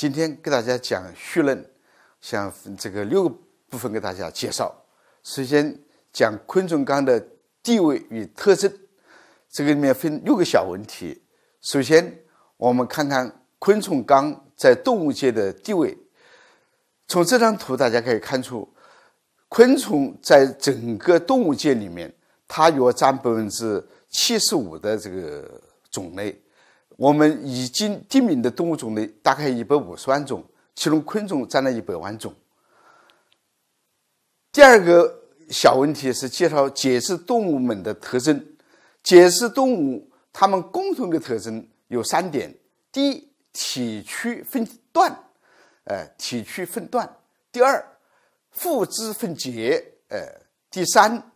今天给大家讲绪论，像这个六个部分给大家介绍。首先讲昆虫纲的地位与特征，这个里面分六个小问题。首先，我们看看昆虫纲在动物界的地位。从这张图大家可以看出，昆虫在整个动物界里面，它约占百分之七十五的这个种类。我们已经定名的动物种类大概一百五十万种，其中昆虫占了一百万种。第二个小问题是介绍解释动物们的特征。解释动物它们共同的特征有三点：第一，体区分段，呃，体区分段；第二，附肢分节，呃；第三，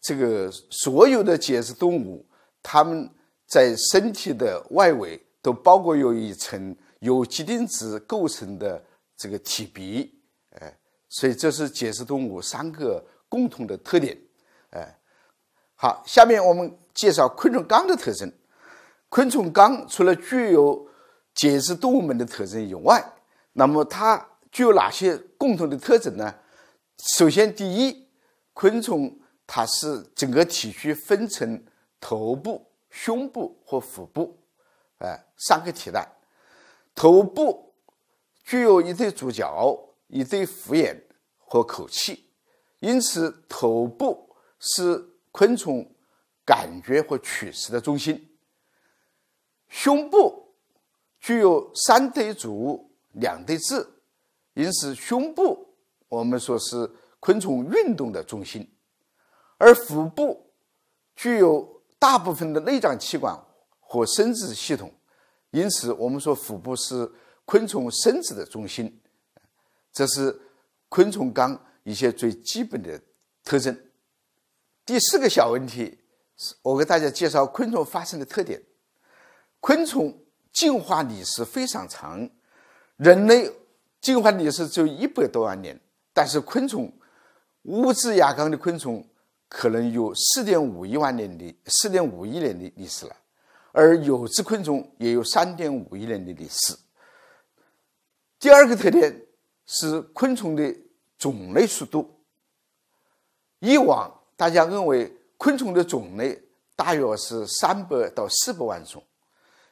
这个所有的解释动物它们。在身体的外围都包括有一层由几丁质构成的这个体壁，哎，所以这是节肢动物三个共同的特点，哎，好，下面我们介绍昆虫纲的特征。昆虫纲除了具有节肢动物们的特征以外，那么它具有哪些共同的特征呢？首先，第一，昆虫它是整个体区分成头部。胸部和腹部，哎，三个体态，头部具有一对主角、一对复眼和口气，因此头部是昆虫感觉和取食的中心。胸部具有三对足、两对翅，因此胸部我们说是昆虫运动的中心，而腹部具有。大部分的内脏器官和生殖系统，因此我们说腹部是昆虫生殖的中心。这是昆虫纲一些最基本的特征。第四个小问题，是我给大家介绍昆虫发生的特点。昆虫进化历史非常长，人类进化历史只有一百多万年，但是昆虫，乌兹亚纲的昆虫。可能有四点五亿万年的四点五亿年的历史了，而有翅昆虫也有三点五亿年的历史。第二个特点是昆虫的种类速度。以往大家认为昆虫的种类大约是三百到四百万种，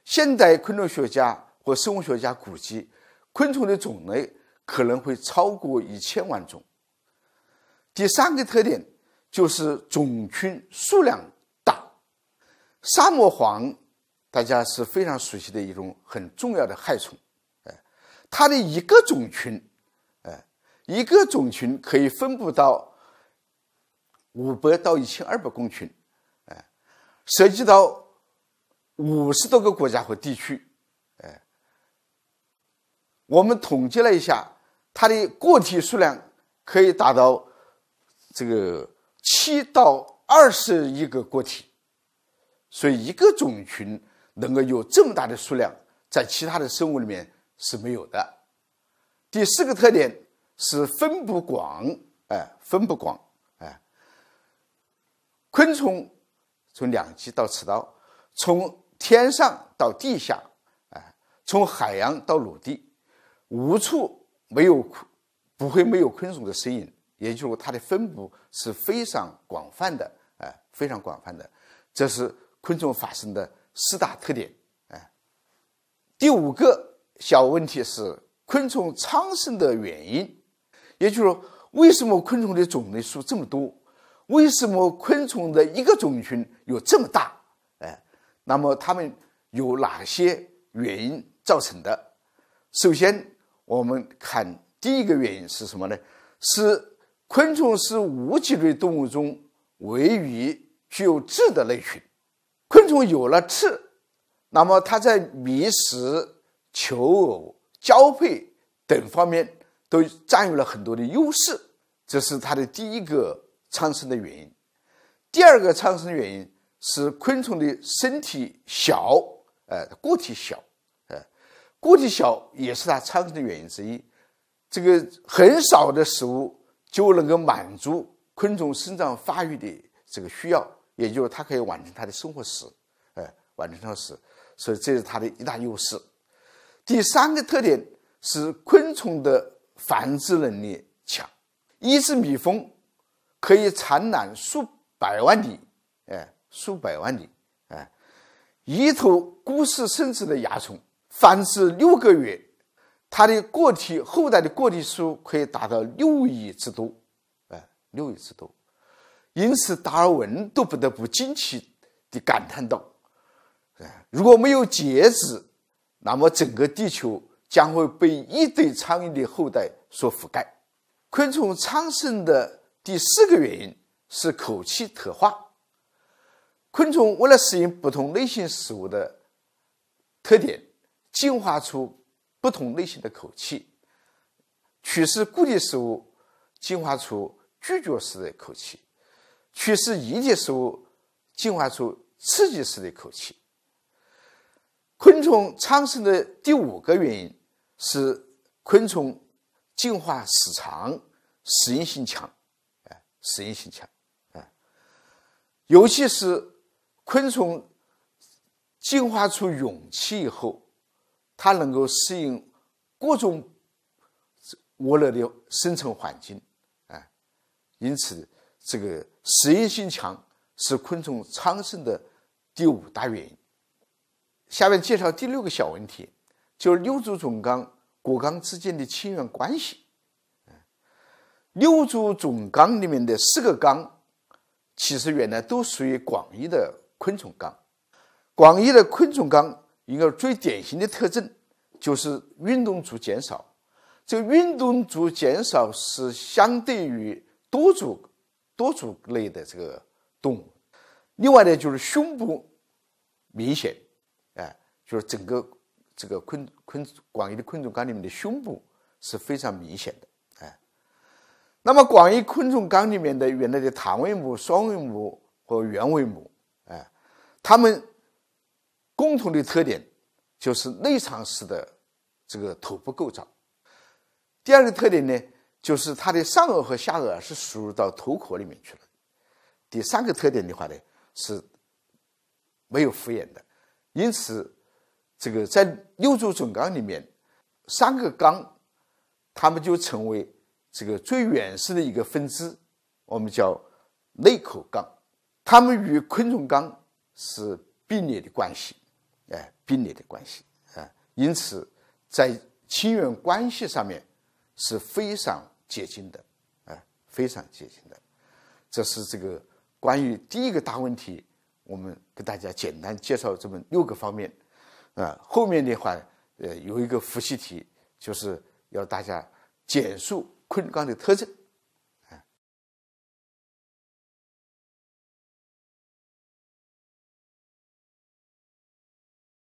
现代昆虫学家和生物学家估计，昆虫的种类可能会超过一千万种。第三个特点。就是种群数量大，沙漠蝗大家是非常熟悉的一种很重要的害虫，哎，它的一个种群，哎，一个种群可以分布到五百到一千二百公顷，哎，涉及到五十多个国家和地区，哎，我们统计了一下，它的个体数量可以达到这个。七到二十亿个个体，所以一个种群能够有这么大的数量，在其他的生物里面是没有的。第四个特点是分布广，哎，分布广，哎，昆虫从两极到赤道，从天上到地下，哎，从海洋到陆地，无处没有，不会没有昆虫的身影。也就是说，它的分布是非常广泛的，呃，非常广泛的，这是昆虫发生的四大特点，哎。第五个小问题是昆虫昌盛的原因，也就是说，为什么昆虫的种类数这么多？为什么昆虫的一个种群有这么大？哎，那么它们有哪些原因造成的？首先，我们看第一个原因是什么呢？是昆虫是无脊椎动物中唯一具有翅的类群。昆虫有了翅，那么它在觅食、求偶、交配等方面都占有了很多的优势，这是它的第一个昌盛的原因。第二个昌盛原因是昆虫的身体小，呃，个体小，呃，个体小也是它昌盛的原因之一。这个很少的食物。就能够满足昆虫生长发育的这个需要，也就是它可以完成它的生活史，哎，完成它的史，所以这是它的一大优势。第三个特点是昆虫的繁殖能力强，一只蜜蜂可以产卵数百万粒，哎，数百万粒，哎，一头孤室生殖的蚜虫繁殖六个月。它的个体后代的个体数可以达到六亿之多，哎，六亿之多，因此达尔文都不得不惊奇地感叹道：“哎，如果没有节制，那么整个地球将会被一堆苍蝇的后代所覆盖。”昆虫昌盛的第四个原因是口器特化，昆虫为了适应不同类型食物的特点，进化出。不同类型的口气，取食固体食物进化出咀嚼式的口气，取食液体食物进化出刺激式的口气。昆虫昌盛的第五个原因是昆虫进化时长，适应性强，哎，适应性强，哎，尤其是昆虫进化出勇气以后。它能够适应各种涡劣的生存环境，啊，因此这个适应性强是昆虫昌盛的第五大原因。下面介绍第六个小问题，就是六足总纲骨纲之间的亲缘关系。六足总纲里面的四个纲，其实原来都属于广义的昆虫纲，广义的昆虫纲。一个最典型的特征就是运动组减少，这个运动组减少是相对于多组多组类的这个动物。另外呢，就是胸部明显，哎，就是整个这个昆昆广义的昆虫纲里面的胸部是非常明显的，哎。那么广义昆虫纲里面的原来的螳螂目、双翅目和原尾目，哎，它们。共同的特点就是内藏式的这个头部构造。第二个特点呢，就是它的上颚和下颚是输入到头壳里面去了。第三个特点的话呢，是没有复眼的。因此，这个在六足总纲里面，三个纲，它们就成为这个最原始的一个分支，我们叫内口纲。它们与昆虫纲是并列的关系。哎，并列的关系，啊，因此在亲缘关系上面是非常接近的，啊，非常接近的。这是这个关于第一个大问题，我们给大家简单介绍这么六个方面。啊，后面的话，呃，有一个复习题，就是要大家简述昆冈的特征。